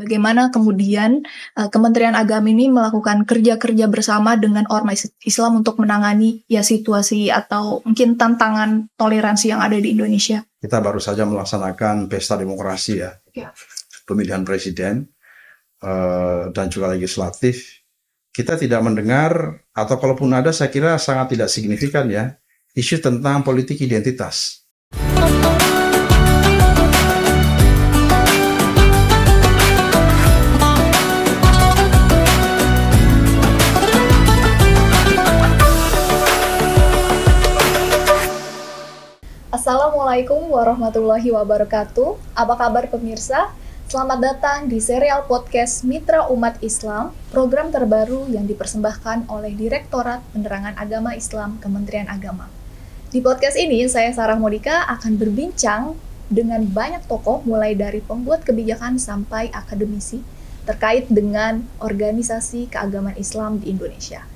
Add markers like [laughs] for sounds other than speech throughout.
Bagaimana kemudian uh, Kementerian Agama ini melakukan kerja-kerja bersama dengan ormas Islam untuk menangani ya situasi atau mungkin tantangan toleransi yang ada di Indonesia? Kita baru saja melaksanakan pesta demokrasi ya, ya. pemilihan presiden uh, dan juga legislatif. Kita tidak mendengar atau kalaupun ada saya kira sangat tidak signifikan ya isu tentang politik identitas. Assalamualaikum warahmatullahi wabarakatuh. Apa kabar pemirsa? Selamat datang di serial podcast Mitra Umat Islam, program terbaru yang dipersembahkan oleh Direktorat Penerangan Agama Islam Kementerian Agama. Di podcast ini, saya Sarah Modika akan berbincang dengan banyak tokoh mulai dari pembuat kebijakan sampai akademisi terkait dengan organisasi keagamaan Islam di Indonesia.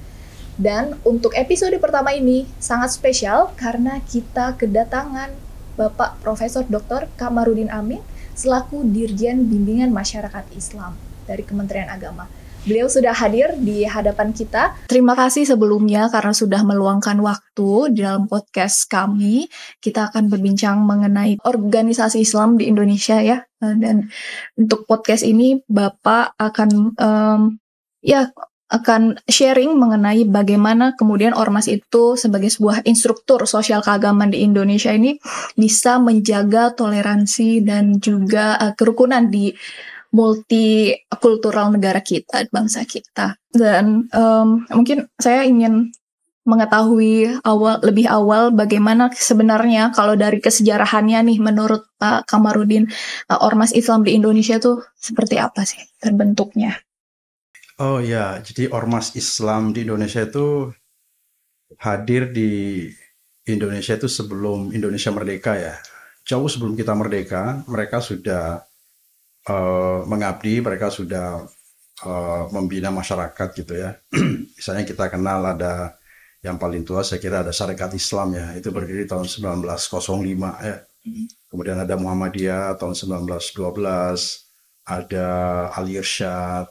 Dan untuk episode pertama ini sangat spesial karena kita kedatangan Bapak Profesor Dr. Kamarudin Amin selaku Dirjen Bimbingan Masyarakat Islam dari Kementerian Agama. Beliau sudah hadir di hadapan kita. Terima kasih sebelumnya karena sudah meluangkan waktu di dalam podcast kami. Kita akan berbincang mengenai organisasi Islam di Indonesia ya. Dan untuk podcast ini Bapak akan um, ya akan sharing mengenai bagaimana kemudian ormas itu sebagai sebuah instruktur sosial keagamaan di Indonesia ini bisa menjaga toleransi dan juga uh, kerukunan di multikultural negara kita, bangsa kita. Dan um, mungkin saya ingin mengetahui awal lebih awal bagaimana sebenarnya kalau dari kesejarahannya nih menurut Pak Kamarudin eh, ormas Islam di Indonesia tuh seperti apa sih terbentuknya? Oh ya, jadi ormas Islam di Indonesia itu hadir di Indonesia itu sebelum Indonesia merdeka ya. Jauh sebelum kita merdeka, mereka sudah uh, mengabdi, mereka sudah uh, membina masyarakat gitu ya. [clears throat] Misalnya kita kenal ada yang paling tua saya kira ada Syarikat Islam ya, itu berdiri tahun 1905 ya. Mm-hmm. Kemudian ada Muhammadiyah tahun 1912, ada Al Irsyad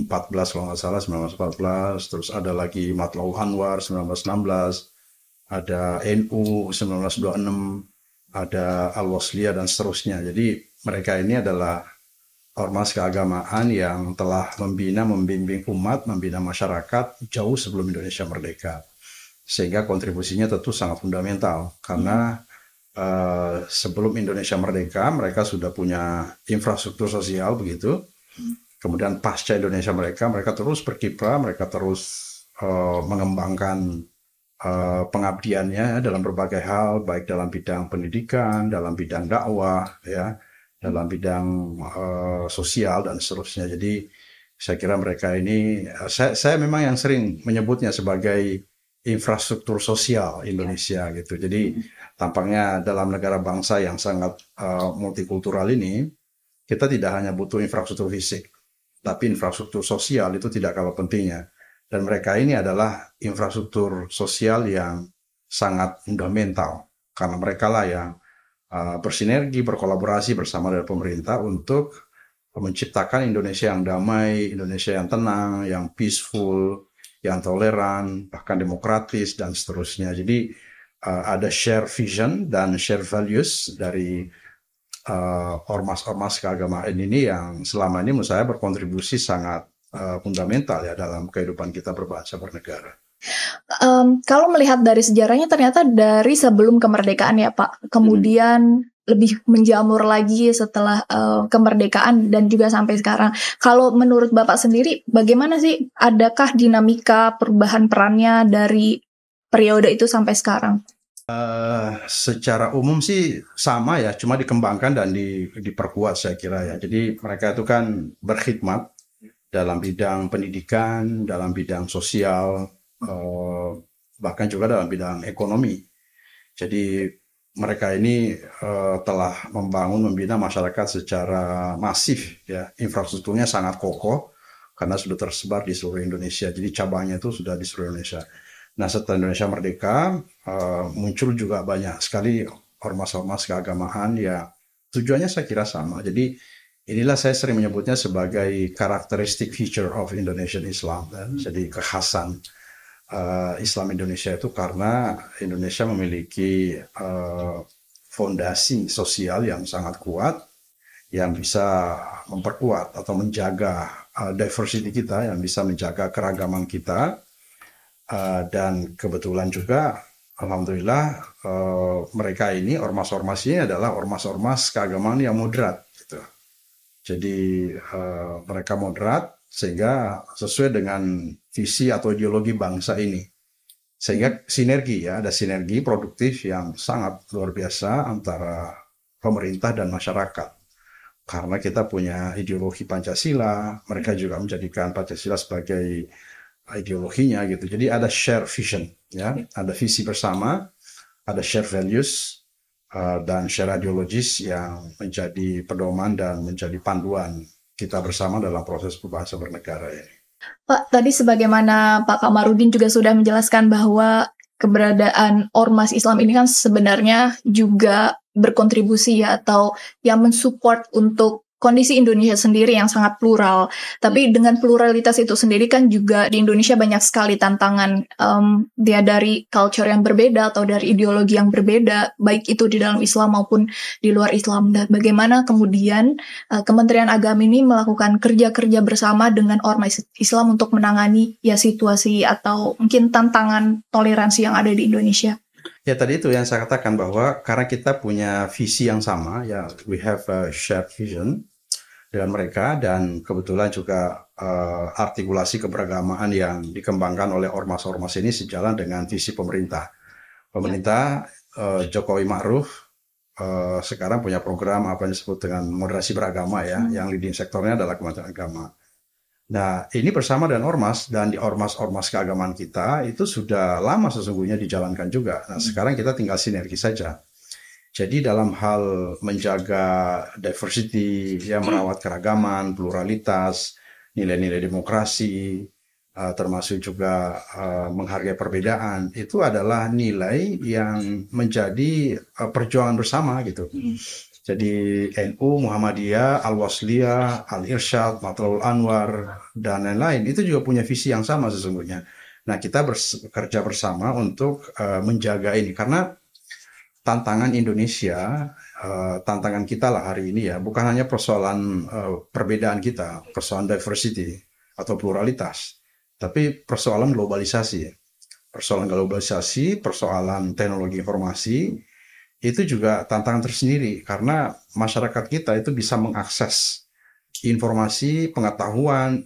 14 kalau nggak salah 1914 terus ada lagi Matlau Hanwar 1916 ada NU 1926 ada Al Waslia dan seterusnya jadi mereka ini adalah ormas keagamaan yang telah membina membimbing umat membina masyarakat jauh sebelum Indonesia merdeka sehingga kontribusinya tentu sangat fundamental karena uh, sebelum Indonesia merdeka mereka sudah punya infrastruktur sosial begitu Kemudian pasca Indonesia mereka, mereka terus berkiprah, mereka terus uh, mengembangkan uh, pengabdiannya dalam berbagai hal, baik dalam bidang pendidikan, dalam bidang dakwah, ya, dalam bidang uh, sosial dan seterusnya. Jadi saya kira mereka ini, saya, saya memang yang sering menyebutnya sebagai infrastruktur sosial ya. Indonesia ya. gitu. Jadi hmm. tampaknya dalam negara bangsa yang sangat uh, multikultural ini, kita tidak hanya butuh infrastruktur fisik, tapi infrastruktur sosial itu tidak kalah pentingnya. Dan mereka ini adalah infrastruktur sosial yang sangat fundamental karena mereka lah yang eh, bersinergi, berkolaborasi bersama dengan pemerintah untuk menciptakan Indonesia yang damai, Indonesia yang tenang, yang peaceful, yang toleran, bahkan demokratis dan seterusnya. Jadi eh, ada share vision dan share values dari Eh, ormas-ormas uh, keagamaan ini yang selama ini menurut saya berkontribusi sangat uh, fundamental ya dalam kehidupan kita berbangsa bernegara. Um, kalau melihat dari sejarahnya ternyata dari sebelum kemerdekaan ya Pak, kemudian hmm. lebih menjamur lagi setelah uh, kemerdekaan dan juga sampai sekarang. Kalau menurut Bapak sendiri, bagaimana sih adakah dinamika perubahan perannya dari periode itu sampai sekarang? Eh, secara umum sih sama ya, cuma dikembangkan dan di, diperkuat saya kira ya. Jadi mereka itu kan berkhidmat dalam bidang pendidikan, dalam bidang sosial, uh, bahkan juga dalam bidang ekonomi. Jadi mereka ini uh, telah membangun membina masyarakat secara masif ya, infrastrukturnya sangat kokoh karena sudah tersebar di seluruh Indonesia. Jadi cabangnya itu sudah di seluruh Indonesia. Nah setelah Indonesia merdeka uh, muncul juga banyak sekali ormas-ormas keagamaan ya tujuannya saya kira sama. Jadi inilah saya sering menyebutnya sebagai karakteristik feature of Indonesian Islam. Dan ya. hmm. Jadi kekhasan uh, Islam Indonesia itu karena Indonesia memiliki uh, fondasi sosial yang sangat kuat yang bisa memperkuat atau menjaga uh, diversity kita, yang bisa menjaga keragaman kita Eh, dan kebetulan juga alhamdulillah uh, mereka ini ormas-ormasnya adalah ormas-ormas keagamaan yang moderat gitu. Jadi uh, mereka moderat sehingga sesuai dengan visi atau ideologi bangsa ini. Sehingga sinergi ya, ada sinergi produktif yang sangat luar biasa antara pemerintah dan masyarakat. Karena kita punya ideologi Pancasila, mereka juga menjadikan Pancasila sebagai ideologinya gitu. Jadi ada share vision, ya, ada visi bersama, ada share values uh, dan share ideologis yang menjadi pedoman dan menjadi panduan kita bersama dalam proses berbahasa bernegara ini. Pak, tadi sebagaimana Pak Kamarudin juga sudah menjelaskan bahwa keberadaan ormas Islam ini kan sebenarnya juga berkontribusi ya atau yang mensupport untuk kondisi Indonesia sendiri yang sangat plural. Tapi hmm. dengan pluralitas itu sendiri kan juga di Indonesia banyak sekali tantangan um, dia dari culture yang berbeda atau dari ideologi yang berbeda, baik itu di dalam Islam maupun di luar Islam. Dan nah, bagaimana kemudian uh, Kementerian Agama ini melakukan kerja-kerja bersama dengan ormas Islam untuk menangani ya situasi atau mungkin tantangan toleransi yang ada di Indonesia. Ya tadi itu yang saya katakan bahwa karena kita punya visi yang sama ya we have a shared vision dengan mereka dan kebetulan juga uh, artikulasi keberagamaan yang dikembangkan oleh ormas-ormas ini sejalan dengan visi pemerintah. Pemerintah uh, Jokowi Ma'ruf uh, sekarang punya program apa yang disebut dengan moderasi beragama ya, hmm. yang leading sektornya adalah Kementerian Agama. Nah, ini bersama dengan ormas dan di ormas-ormas keagamaan kita itu sudah lama sesungguhnya dijalankan juga. Nah, hmm. sekarang kita tinggal sinergi saja jadi dalam hal menjaga diversity, ya hmm. merawat keragaman, pluralitas, nilai-nilai demokrasi, uh, termasuk juga uh, menghargai perbedaan, itu adalah nilai yang menjadi uh, perjuangan bersama gitu. Hmm. Jadi NU, Muhammadiyah, Al-Wasliyah, Al-Irsyad, Matlul Anwar, dan lain-lain, itu juga punya visi yang sama sesungguhnya. Nah, kita bekerja bersama untuk uh, menjaga ini. Karena tantangan Indonesia, uh, tantangan kita lah hari ini ya, bukan hanya persoalan uh, perbedaan kita, persoalan diversity atau pluralitas, tapi persoalan globalisasi. Ya. Persoalan globalisasi, persoalan teknologi informasi, itu juga tantangan tersendiri karena masyarakat kita itu bisa mengakses informasi, pengetahuan,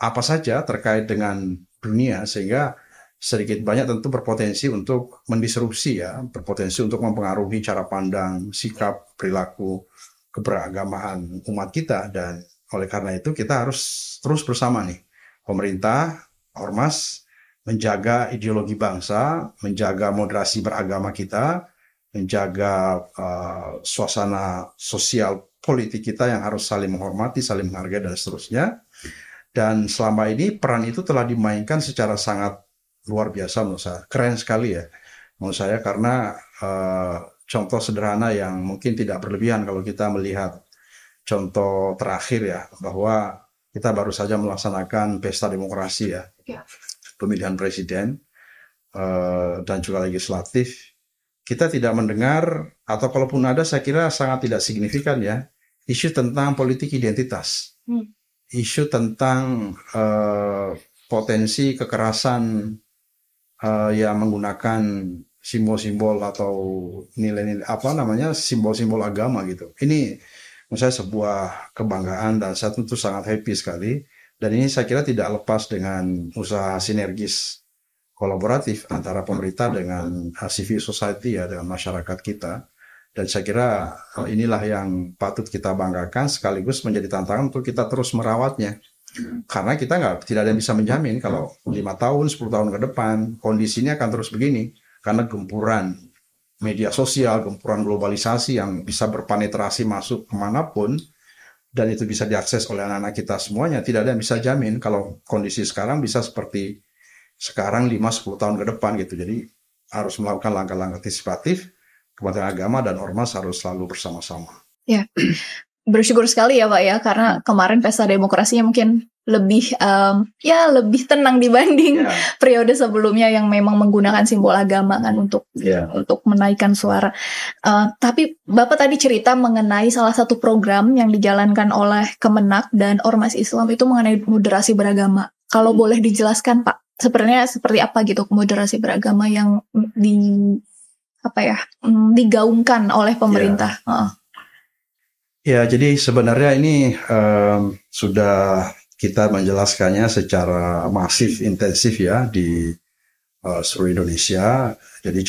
apa saja terkait dengan dunia sehingga sedikit banyak tentu berpotensi untuk mendisrupsi ya, berpotensi untuk mempengaruhi cara pandang, sikap, perilaku, keberagamaan umat kita dan oleh karena itu kita harus terus bersama nih pemerintah, ormas menjaga ideologi bangsa, menjaga moderasi beragama kita, menjaga uh, suasana sosial politik kita yang harus saling menghormati, saling menghargai dan seterusnya. Dan selama ini peran itu telah dimainkan secara sangat luar biasa menurut saya. Keren sekali ya menurut saya karena uh, contoh sederhana yang mungkin tidak berlebihan kalau kita melihat contoh terakhir ya bahwa kita baru saja melaksanakan pesta demokrasi ya, ya. pemilihan presiden uh, dan juga legislatif. Kita tidak mendengar atau kalaupun ada saya kira sangat tidak signifikan ya isu tentang politik identitas, hmm. isu tentang uh, potensi kekerasan uh, ya menggunakan simbol-simbol atau nilai-nilai apa namanya simbol-simbol agama gitu. Ini menurut saya sebuah kebanggaan dan saya tentu sangat happy sekali. Dan ini saya kira tidak lepas dengan usaha sinergis kolaboratif antara pemerintah dengan eh, civil society ya dengan masyarakat kita. Dan saya kira eh, inilah yang patut kita banggakan sekaligus menjadi tantangan untuk kita terus merawatnya. Karena kita nggak tidak ada yang bisa menjamin kalau lima tahun, 10 tahun ke depan kondisinya akan terus begini karena gempuran media sosial, gempuran globalisasi yang bisa berpenetrasi masuk kemanapun dan itu bisa diakses oleh anak-anak kita semuanya tidak ada yang bisa jamin kalau kondisi sekarang bisa seperti sekarang 5-10 tahun ke depan gitu. Jadi harus melakukan langkah-langkah antisipatif Kementerian Agama dan Ormas harus selalu bersama-sama. Ya, bersyukur sekali ya Pak ya karena kemarin pesta demokrasinya mungkin lebih um, ya lebih tenang dibanding yeah. periode sebelumnya yang memang menggunakan simbol agama kan untuk yeah. untuk menaikkan suara. Uh, tapi Bapak tadi cerita mengenai salah satu program yang dijalankan oleh Kemenak dan ormas Islam itu mengenai moderasi beragama. Kalau hmm. boleh dijelaskan Pak, sebenarnya seperti apa gitu moderasi beragama yang di apa ya mm, digaungkan oleh pemerintah? Yeah. Ya. Uh Ya, jadi sebenarnya ini um, sudah kita menjelaskannya secara masif intensif ya di uh, seluruh Indonesia. Jadi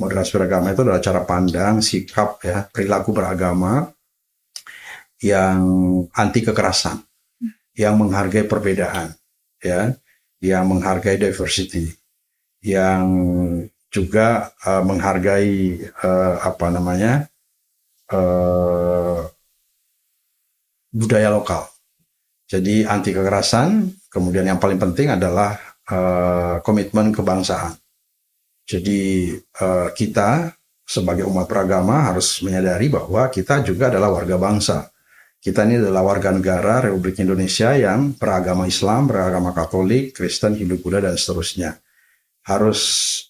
moderasi beragama itu adalah cara pandang, sikap ya, perilaku beragama yang anti kekerasan, yang menghargai perbedaan, ya, yang menghargai diversity, yang juga uh, menghargai uh, apa namanya? Uh, budaya lokal. Jadi anti kekerasan, kemudian yang paling penting adalah uh, komitmen kebangsaan. Jadi uh, kita sebagai umat beragama harus menyadari bahwa kita juga adalah warga bangsa. Kita ini adalah warga negara Republik Indonesia yang beragama Islam, beragama Katolik, Kristen, Hindu, Buddha, dan seterusnya. Harus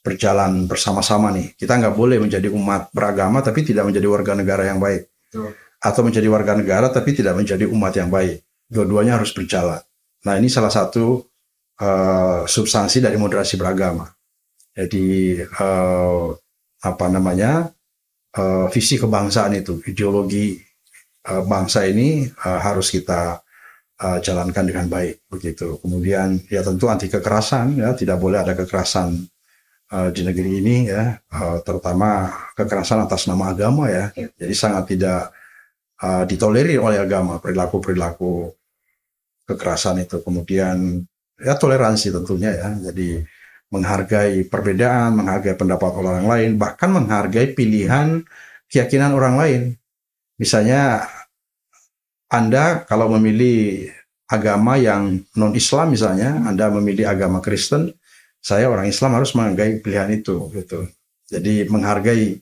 berjalan bersama-sama nih. Kita nggak boleh menjadi umat beragama tapi tidak menjadi warga negara yang baik. Betul atau menjadi warga negara tapi tidak menjadi umat yang baik. Dua-duanya harus berjalan. Nah ini salah satu uh, substansi dari moderasi beragama. Jadi uh, apa namanya uh, visi kebangsaan itu, ideologi uh, bangsa ini uh, harus kita uh, jalankan dengan baik begitu. Kemudian ya tentu anti kekerasan ya tidak boleh ada kekerasan uh, di negeri ini ya, uh, terutama kekerasan atas nama agama ya. ya. Jadi sangat tidak uh, ditolerir oleh agama perilaku-perilaku kekerasan itu. Kemudian ya toleransi tentunya ya. Jadi menghargai perbedaan, menghargai pendapat orang lain, bahkan menghargai pilihan keyakinan orang lain. Misalnya Anda kalau memilih agama yang non-Islam misalnya, Anda memilih agama Kristen, saya orang Islam harus menghargai pilihan itu gitu. Jadi menghargai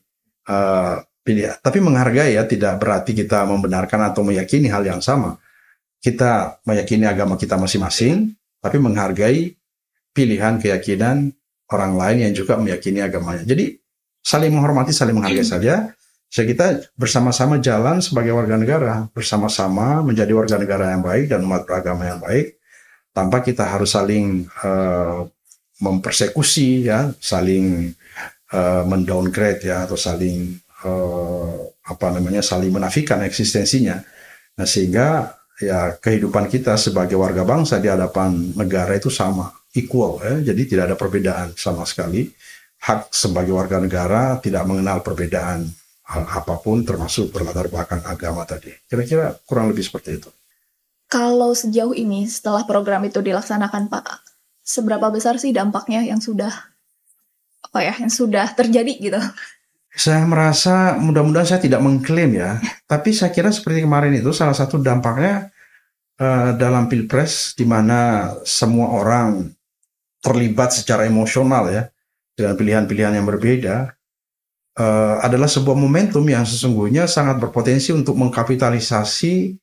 uh, pilihan. Tapi menghargai ya tidak berarti kita membenarkan atau meyakini hal yang sama. Kita meyakini agama kita masing-masing, tapi menghargai pilihan keyakinan orang lain yang juga meyakini agamanya. Jadi saling menghormati, saling menghargai saja. Sehingga ya, kita bersama-sama jalan sebagai warga negara, bersama-sama menjadi warga negara yang baik dan umat beragama yang baik, tanpa kita harus saling uh, mempersekusi ya, saling uh, mendowngrade ya atau saling eh, apa namanya saling menafikan eksistensinya. Nah, sehingga ya kehidupan kita sebagai warga bangsa di hadapan negara itu sama, equal ya. Jadi tidak ada perbedaan sama sekali. Hak sebagai warga negara tidak mengenal perbedaan hal apapun termasuk berlatar belakang agama tadi. Kira-kira kurang lebih seperti itu. Kalau sejauh ini setelah program itu dilaksanakan Pak, seberapa besar sih dampaknya yang sudah apa ya, yang sudah terjadi gitu? Saya merasa mudah-mudahan saya tidak mengklaim ya, [laughs] tapi saya kira seperti kemarin itu salah satu dampaknya uh, dalam pilpres di mana semua orang terlibat secara emosional ya dengan pilihan-pilihan yang berbeda uh, adalah sebuah momentum yang sesungguhnya sangat berpotensi untuk mengkapitalisasi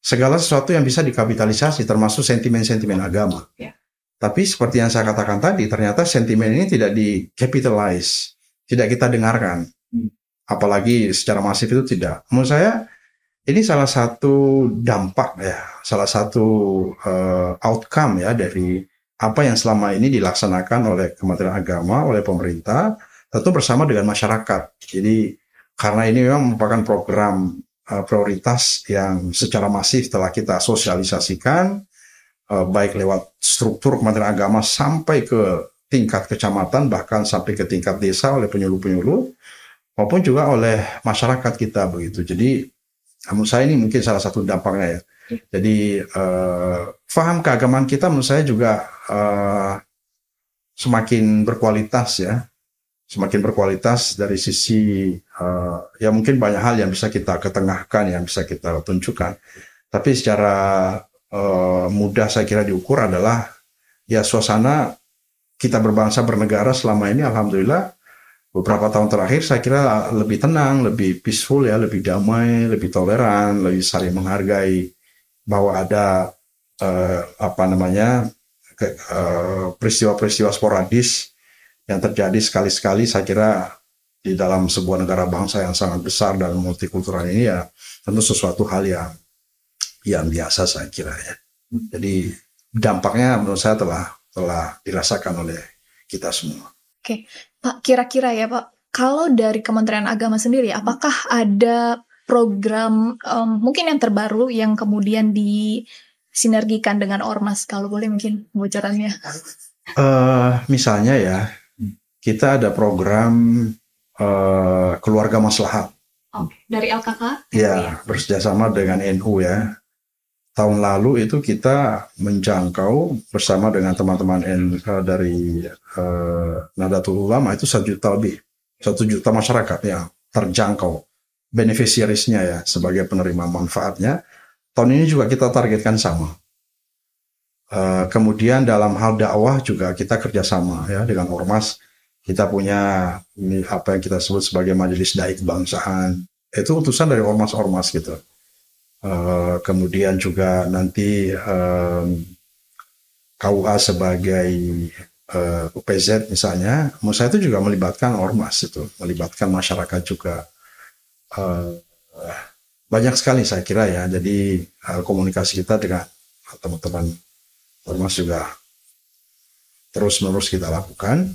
segala sesuatu yang bisa dikapitalisasi termasuk sentimen-sentimen agama. Yeah. Tapi seperti yang saya katakan tadi, ternyata sentimen ini tidak dikapitalize tidak kita dengarkan. Hmm. Apalagi secara masif itu tidak. Menurut saya ini salah satu dampak ya, salah satu uh, outcome ya dari apa yang selama ini dilaksanakan oleh Kementerian Agama, oleh pemerintah, tentu bersama dengan masyarakat. Jadi karena ini memang merupakan program uh, prioritas yang secara masif telah kita sosialisasikan, uh, baik lewat struktur Kementerian Agama sampai ke tingkat kecamatan bahkan sampai ke tingkat desa oleh penyuluh-penyuluh maupun juga oleh masyarakat kita begitu. Jadi menurut saya ini mungkin salah satu dampaknya ya. Iya. Jadi eh, faham keagamaan kita menurut saya juga eh, semakin berkualitas ya, semakin berkualitas dari sisi uh, ya mungkin banyak hal yang bisa kita ketengahkan, yang bisa kita tunjukkan. Tapi secara uh, mudah saya kira diukur adalah ya suasana kita berbangsa bernegara selama ini alhamdulillah beberapa tahun terakhir saya kira lebih tenang, lebih peaceful ya, lebih damai, lebih toleran, lebih saling menghargai bahwa ada eh, apa namanya eh, peristiwa-peristiwa eh, sporadis yang terjadi sekali-sekali saya kira di dalam sebuah negara bangsa yang sangat besar dan multikultural ini ya tentu sesuatu hal yang yang biasa saya kira ya. Jadi dampaknya menurut saya telah telah dirasakan oleh kita semua. Oke, Pak, kira-kira ya Pak, kalau dari Kementerian Agama sendiri, apakah ada program um, mungkin yang terbaru yang kemudian disinergikan dengan ormas kalau boleh mungkin bocorannya uh, [laughs] misalnya ya kita ada program uh, keluarga maslahat oh, dari LKK ya, bersama dengan NU ya tahun lalu itu kita menjangkau bersama dengan teman-teman eh, dari eh, Nadatul Ulama itu satu juta lebih, satu juta masyarakat ya terjangkau beneficiarisnya ya sebagai penerima manfaatnya. Tahun ini juga kita targetkan sama. Eh, kemudian dalam hal dakwah juga kita kerjasama ya dengan ormas kita punya ini apa yang kita sebut sebagai majelis daik bangsaan itu utusan dari ormas-ormas gitu Eh, kemudian juga nanti um, KUA sebagai uh, eh, UPZ misalnya, Musa itu juga melibatkan ormas itu, melibatkan masyarakat juga. Uh, banyak sekali saya kira ya. Jadi uh, komunikasi kita dengan teman-teman ormas juga terus-menerus kita lakukan.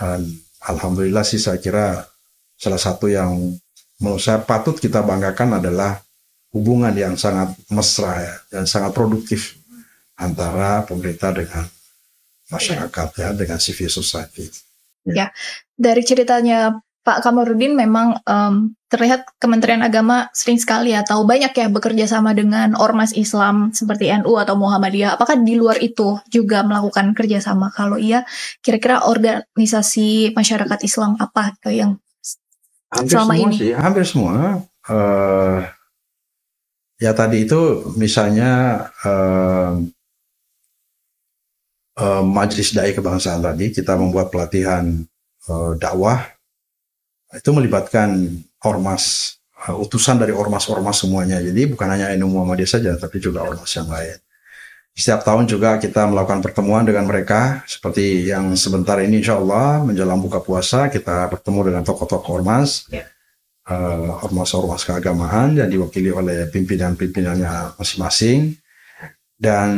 Dan alhamdulillah sih saya kira salah satu yang menurut saya patut kita banggakan adalah hubungan yang sangat mesra ya, dan sangat produktif antara pemerintah dengan masyarakat ya, dengan civil society. Ya. ya, dari ceritanya Pak Kamarudin memang um, terlihat Kementerian Agama sering sekali atau banyak ya bekerja sama dengan ormas Islam seperti NU atau Muhammadiyah. Apakah di luar itu juga melakukan kerjasama? Kalau iya, kira-kira organisasi masyarakat Islam apa yang hampir selama semua ini? Sih, hampir semua. Uh, ya tadi itu misalnya uh, uh, majelis dai kebangsaan tadi kita membuat pelatihan uh, dakwah itu melibatkan ormas uh, utusan dari ormas-ormas semuanya jadi bukan hanya NU Muhammadiyah saja tapi juga ormas yang lain setiap tahun juga kita melakukan pertemuan dengan mereka seperti yang sebentar ini insya Allah menjelang buka puasa kita bertemu dengan tokoh-tokoh ormas yeah uh, eh, ormas ormas keagamaan yang diwakili oleh pimpinan-pimpinannya masing-masing dan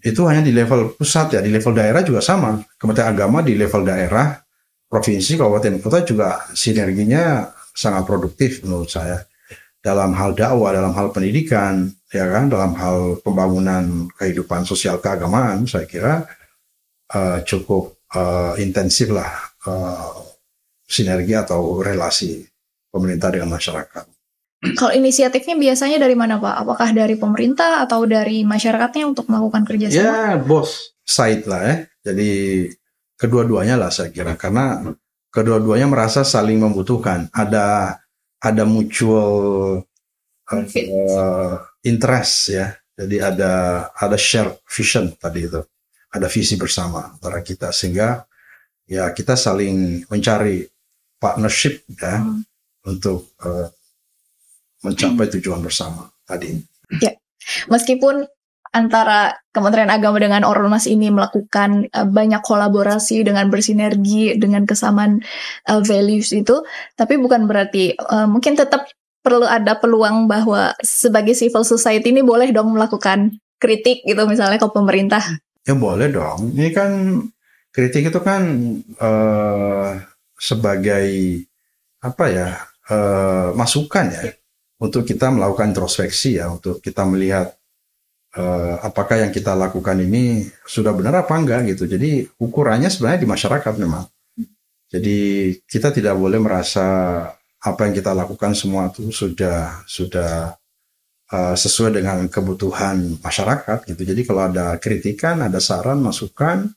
itu hanya di level pusat ya di level daerah juga sama Kementerian Agama di level daerah provinsi kabupaten kota juga sinerginya sangat produktif menurut saya dalam hal dakwah dalam hal pendidikan ya kan dalam hal pembangunan kehidupan sosial keagamaan saya kira uh, cukup uh, intensif lah uh, sinergi atau relasi pemerintah dengan masyarakat. Kalau inisiatifnya biasanya dari mana Pak? Apakah dari pemerintah atau dari masyarakatnya untuk melakukan kerjasama? Ya, bos. Side lah ya. Jadi kedua-duanya lah saya kira. Karena kedua-duanya merasa saling membutuhkan. Ada ada mutual uh, interest ya. Jadi ada ada share vision tadi itu. Ada visi bersama antara kita sehingga ya kita saling mencari partnership ya. Hmm untuk uh, mencapai hmm. tujuan bersama tadi. Ya, meskipun antara Kementerian Agama dengan Ormas ini melakukan uh, banyak kolaborasi dengan bersinergi dengan kesamaan uh, values itu, tapi bukan berarti uh, mungkin tetap perlu ada peluang bahwa sebagai civil society ini boleh dong melakukan kritik gitu misalnya ke pemerintah. Ya boleh dong. Ini kan kritik itu kan uh, sebagai apa ya uh, masukan ya untuk kita melakukan introspeksi ya untuk kita melihat uh, apakah yang kita lakukan ini sudah benar apa enggak gitu. Jadi ukurannya sebenarnya di masyarakat memang. Jadi kita tidak boleh merasa apa yang kita lakukan semua itu sudah sudah uh, sesuai dengan kebutuhan masyarakat gitu. Jadi kalau ada kritikan, ada saran, masukan,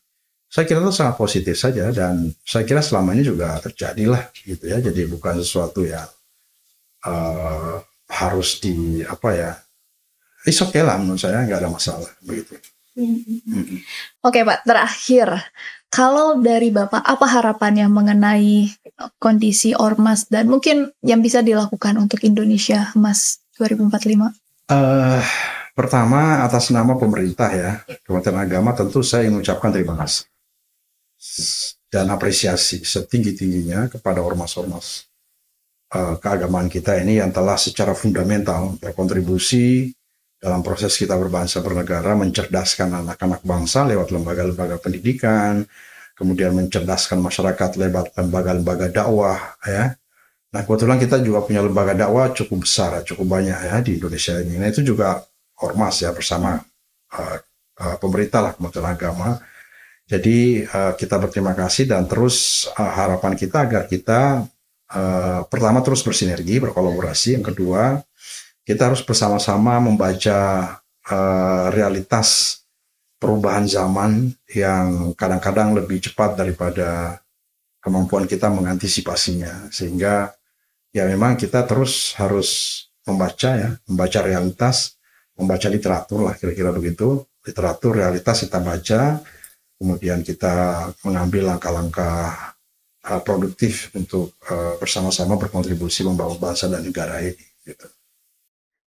saya kira itu sangat positif saja dan saya kira selama ini juga terjadilah gitu ya jadi bukan sesuatu yang uh, harus di apa ya it's okay lah menurut saya nggak ada masalah begitu hmm oke okay, pak terakhir kalau dari bapak apa harapannya mengenai kondisi ormas dan mungkin yang bisa dilakukan untuk Indonesia Mas 2045 uh, pertama atas nama pemerintah ya Kementerian Agama tentu saya mengucapkan terima kasih dan apresiasi setinggi-tingginya kepada ormas-ormas uh, keagamaan kita ini yang telah secara fundamental berkontribusi dalam proses kita berbangsa bernegara mencerdaskan anak-anak bangsa lewat lembaga-lembaga pendidikan, kemudian mencerdaskan masyarakat lewat lembaga-lembaga dakwah ya. Nah, kebetulan kita juga punya lembaga dakwah cukup besar, ya, cukup banyak ya di Indonesia ini. Nah, itu juga ormas ya bersama uh, uh, pemerintah lah kementerian agama jadi uh, kita berterima kasih dan terus uh, harapan kita agar kita uh, pertama terus bersinergi, berkolaborasi. Yang kedua, kita harus bersama-sama membaca uh, realitas perubahan zaman yang kadang-kadang lebih cepat daripada kemampuan kita mengantisipasinya. Sehingga ya memang kita terus harus membaca ya, membaca realitas, membaca literatur lah kira-kira begitu. Literatur realitas kita baca, kemudian kita mengambil langkah-langkah uh, produktif untuk uh, bersama-sama berkontribusi membawa bangsa dan negara ini. Gitu.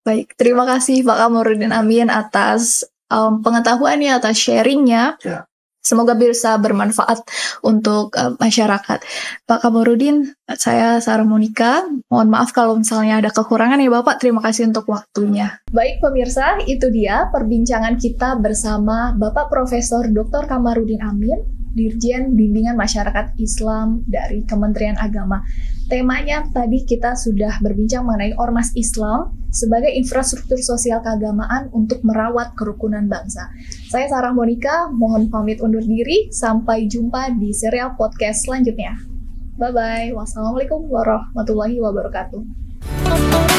Baik, terima kasih Pak Kamarudin Amin atas um, pengetahuannya, atas sharingnya. Ya. Semoga bisa bermanfaat untuk uh, masyarakat. Pak Kamarudin, saya Sarah Monika. Mohon maaf kalau misalnya ada kekurangan ya Bapak. Terima kasih untuk waktunya. Baik pemirsa, itu dia perbincangan kita bersama Bapak Profesor Dr. Kamarudin Amin Dirjen Bimbingan Masyarakat Islam dari Kementerian Agama. Temanya tadi kita sudah berbincang mengenai ormas Islam sebagai infrastruktur sosial keagamaan untuk merawat kerukunan bangsa. Saya Sarah Monika, mohon pamit undur diri. Sampai jumpa di serial podcast selanjutnya. Bye-bye. Wassalamualaikum warahmatullahi wabarakatuh.